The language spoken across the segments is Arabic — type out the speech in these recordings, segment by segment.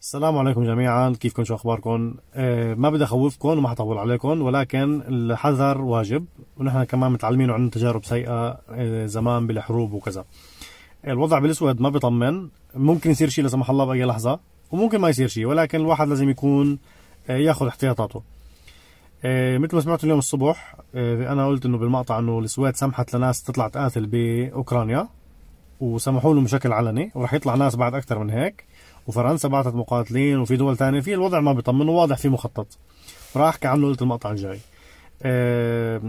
السلام عليكم جميعا كيفكم شو اخباركم أه ما بدي اخوفكم وما حطول عليكم ولكن الحذر واجب ونحن كمان متعلمين وعندنا تجارب سيئه آه، زمان بالحروب وكذا الوضع بالاسود ما بيطمن ممكن يصير شيء لا سمح الله باي لحظه وممكن ما يصير شيء ولكن الواحد لازم يكون آه، ياخذ احتياطاته آه، مثل ما سمعتوا اليوم الصبح انا قلت انه بالمقطع انه السويد سمحت لناس تطلع تقاتل باوكرانيا وسمحوا لهم بشكل علني وراح يطلع ناس بعد اكثر من هيك وفرنسا بعتت مقاتلين وفي دول ثانيه في الوضع ما بيطمن واضح في مخطط راح احكي عنه قلت المقطع الجاي أه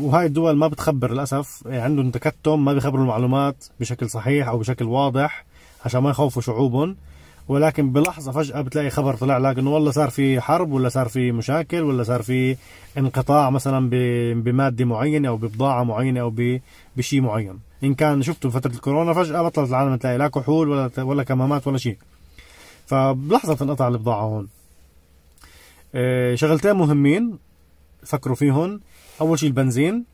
وهاي الدول ما بتخبر للاسف يعني عندهم تكتم ما بيخبروا المعلومات بشكل صحيح او بشكل واضح عشان ما يخوفوا شعوبهم ولكن بلحظه فجاه بتلاقي خبر طلع لك انه والله صار في حرب ولا صار في مشاكل ولا صار في انقطاع مثلا بماده معينه او ببضاعه معينه او بشيء معين ان كان شفتوا فتره الكورونا فجاه بطلت العالم تلاقي لا كحول ولا ولا كمامات ولا شيء فبلحظة تنقطع البضاعة هون آه، شغلتين مهمين فكروا فيهم أول شيء البنزين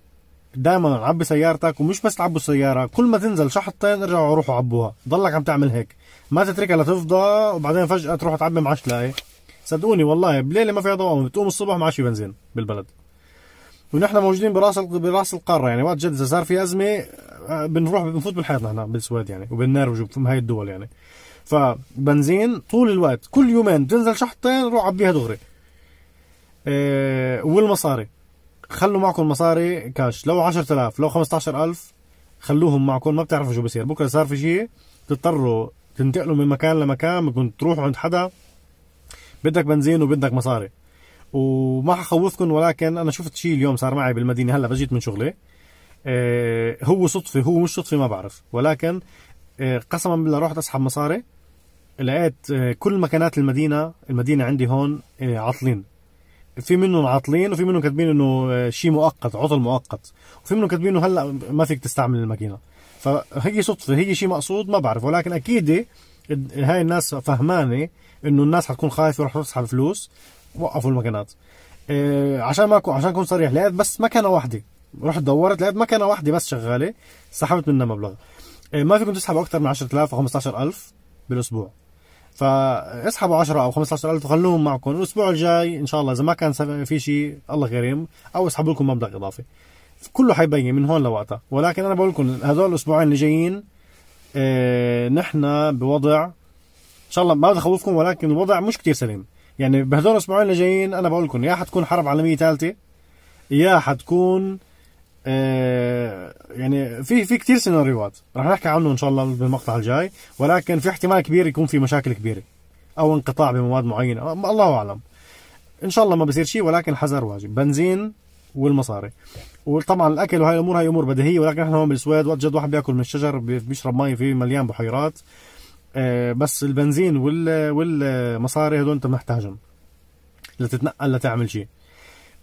دائما عبي سيارتك ومش بس تعبوا السيارة كل ما تنزل شحطتين ارجعوا روحوا عبوها ضلك عم تعمل هيك ما تتركها لتفضى وبعدين فجأة تروح تعبي معش لاقي صدقوني والله بليلة ما فيها ضوء بتقوم الصبح معش في بنزين بالبلد ونحن موجودين براس براس القاره يعني وقت جد اذا صار في ازمه آه، بنروح بنفوت بالحيط نحن بالسويد يعني وبالنرويج هاي الدول يعني فبنزين طول الوقت كل يومين بتنزل شحطتين روح عبيها دغري إيه والمصاري خلوا معكم مصاري كاش لو 10000 لو 15000 خلوهم معكم ما بتعرفوا شو بصير بكره صار في شيء تضطروا تنتقلوا من مكان لمكان بدكم تروحوا عند حدا بدك بنزين وبدك مصاري وما حخوفكم ولكن انا شفت شيء اليوم صار معي بالمدينه هلا بجيت من شغلي آه، هو صدفه هو مش صدفه ما بعرف ولكن آه، قسما بالله رحت اسحب مصاري لقيت آه، كل مكانات المدينه المدينه عندي هون آه، عاطلين في منهم عاطلين وفي منهم كاتبين انه آه، شيء مؤقت عطل مؤقت وفي منهم كاتبين انه هلا ما فيك تستعمل الماكينه فهي صدفه هي شيء مقصود ما بعرف ولكن اكيد هاي الناس فهمانه انه الناس حتكون خايفه وراح تسحب فلوس وقفوا المكانات عشان ما أكون عشان اكون صريح لقيت بس مكنه واحده رحت دورت لقيت مكنه واحده بس شغاله سحبت منها مبلغ ما فيكم تسحبوا اكثر من 10000 او 15000 بالاسبوع فاسحبوا 10 او 15000 وخلوهم معكم الاسبوع الجاي ان شاء الله اذا ما كان في شيء الله كريم او اسحبوا لكم مبلغ اضافي كله حيبين من هون لوقتها ولكن انا بقول لكم هذول الاسبوعين اللي جايين اه نحن بوضع ان شاء الله ما بدي اخوفكم ولكن الوضع مش كتير سليم يعني بهذول الاسبوعين اللي جايين انا بقول لكم يا حتكون حرب عالميه ثالثه يا حتكون آه، يعني في في كثير سيناريوهات رح نحكي عنه ان شاء الله بالمقطع الجاي ولكن في احتمال كبير يكون في مشاكل كبيره او انقطاع بمواد معينه الله اعلم ان شاء الله ما بصير شيء ولكن الحذر واجب بنزين والمصاري وطبعا الاكل وهي الامور هي امور بديهيه ولكن احنا هون بالسويد وقت جد واحد بياكل من الشجر بيشرب مي في مليان بحيرات آه، بس البنزين والمصاري هدول انت محتاجهم لتتنقل لتعمل شيء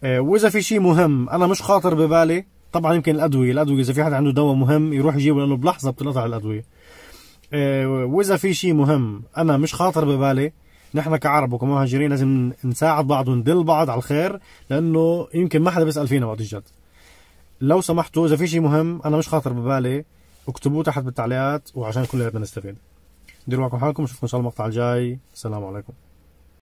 آه، واذا في شيء مهم انا مش خاطر ببالي طبعا يمكن الادويه الادويه اذا في حدا عنده دواء مهم يروح يجيبه لانه بلحظه بتنقطع الادويه آه، واذا في شيء مهم انا مش خاطر ببالي نحن كعرب وكمهاجرين لازم نساعد بعض وندل بعض على الخير لانه يمكن ما حدا بيسال فينا وقت الجد لو سمحتوا اذا في شيء مهم انا مش خاطر ببالي اكتبوه تحت بالتعليقات وعشان كلنا نستفيد ديروا معكم حالكم نشوفكم ان شاء الله المقطع الجاي السلام عليكم